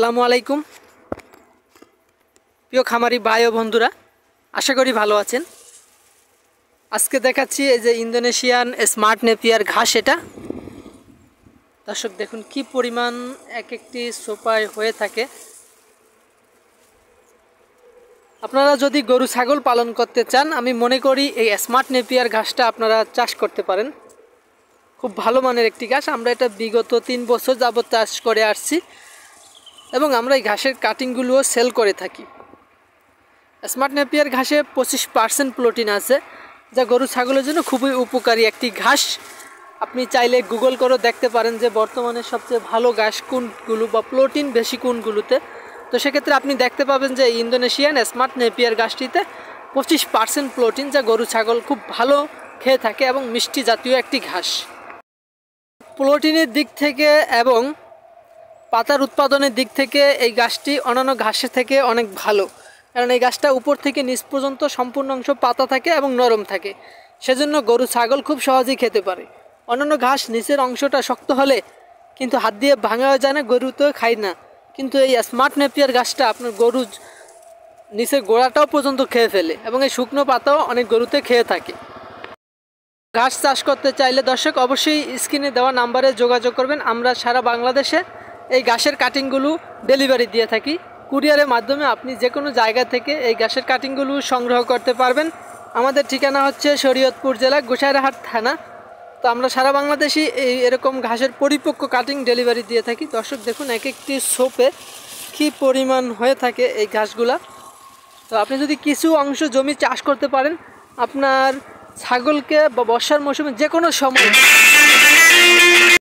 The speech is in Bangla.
আসসালামু আলাইকুম প্রিয় খামারি ভাই ও বন্ধুরা আশা করি ভালো আছেন আজকে দেখাচ্ছি এই যে ইন্দোনেশিয়ান স্মার্ট নেপিয়ার ঘাস এটা দর্শক দেখুন কি পরিমাণ এক একটি সোপায় হয়ে থাকে আপনারা যদি গরু ছাগল পালন করতে চান আমি মনে করি এই স্মার্ট নেপিয়ার ঘাসটা আপনারা চাষ করতে পারেন খুব ভালো মানের একটি ঘাস আমরা এটা বিগত তিন বছর যাবৎ চাষ করে আসছি এবং আমরা এই ঘাসের কাটিংগুলোও সেল করে থাকি স্মার্ট নেপিয়ার ঘাসে পঁচিশ পার্সেন্ট প্রোটিন আছে যা গরু ছাগলের জন্য খুবই উপকারী একটি ঘাস আপনি চাইলে গুগল করে দেখতে পারেন যে বর্তমানে সবচেয়ে ভালো ঘাস কোনগুলো বা প্রোটিন বেশি কোনগুলোতে তো সেক্ষেত্রে আপনি দেখতে পাবেন যে ইন্দোনেশিয়ান স্মার্ট নেপিয়ার ঘাসটিতে পঁচিশ পার্সেন্ট প্রোটিন যা গরু ছাগল খুব ভালো খেয়ে থাকে এবং মিষ্টি জাতীয় একটি ঘাস প্রোটিনের দিক থেকে এবং পাতার উৎপাদনের দিক থেকে এই গাছটি অন্যান্য ঘাসের থেকে অনেক ভালো কারণ এই গাছটা উপর থেকে নিচ পর্যন্ত সম্পূর্ণ অংশ পাতা থাকে এবং নরম থাকে সেজন্য গরু ছাগল খুব সহজেই খেতে পারে অন্যান্য ঘাস নিচের অংশটা শক্ত হলে কিন্তু হাত দিয়ে ভাঙা যায় না গরু তো খায় না কিন্তু এই স্মার্ট নেপিয়ার গাছটা আপনার গরু নিচের গোড়াটাও পর্যন্ত খেয়ে ফেলে এবং এই শুকনো পাতাও অনেক গরুতে খেয়ে থাকে ঘাস চাষ করতে চাইলে দর্শক অবশ্যই স্ক্রিনে দেওয়া নাম্বারে যোগাযোগ করবেন আমরা সারা বাংলাদেশে এই গাছের কাটিংগুলো ডেলিভারি দিয়ে থাকি কুরিয়ারের মাধ্যমে আপনি যে কোনো জায়গা থেকে এই গাছের কাটিংগুলো সংগ্রহ করতে পারবেন আমাদের ঠিকানা হচ্ছে শরীয়তপুর জেলা গোসাইরহাট থানা তো আমরা সারা বাংলাদেশি এই এরকম ঘাসের পরিপক্ক কাটিং ডেলিভারি দিয়ে থাকি দর্শক দেখুন এক একটি সোপে কি পরিমাণ হয়ে থাকে এই ঘাসগুলা তো আপনি যদি কিছু অংশ জমি চাষ করতে পারেন আপনার ছাগলকে বা বর্ষার মৌসুমে যে কোনো সময়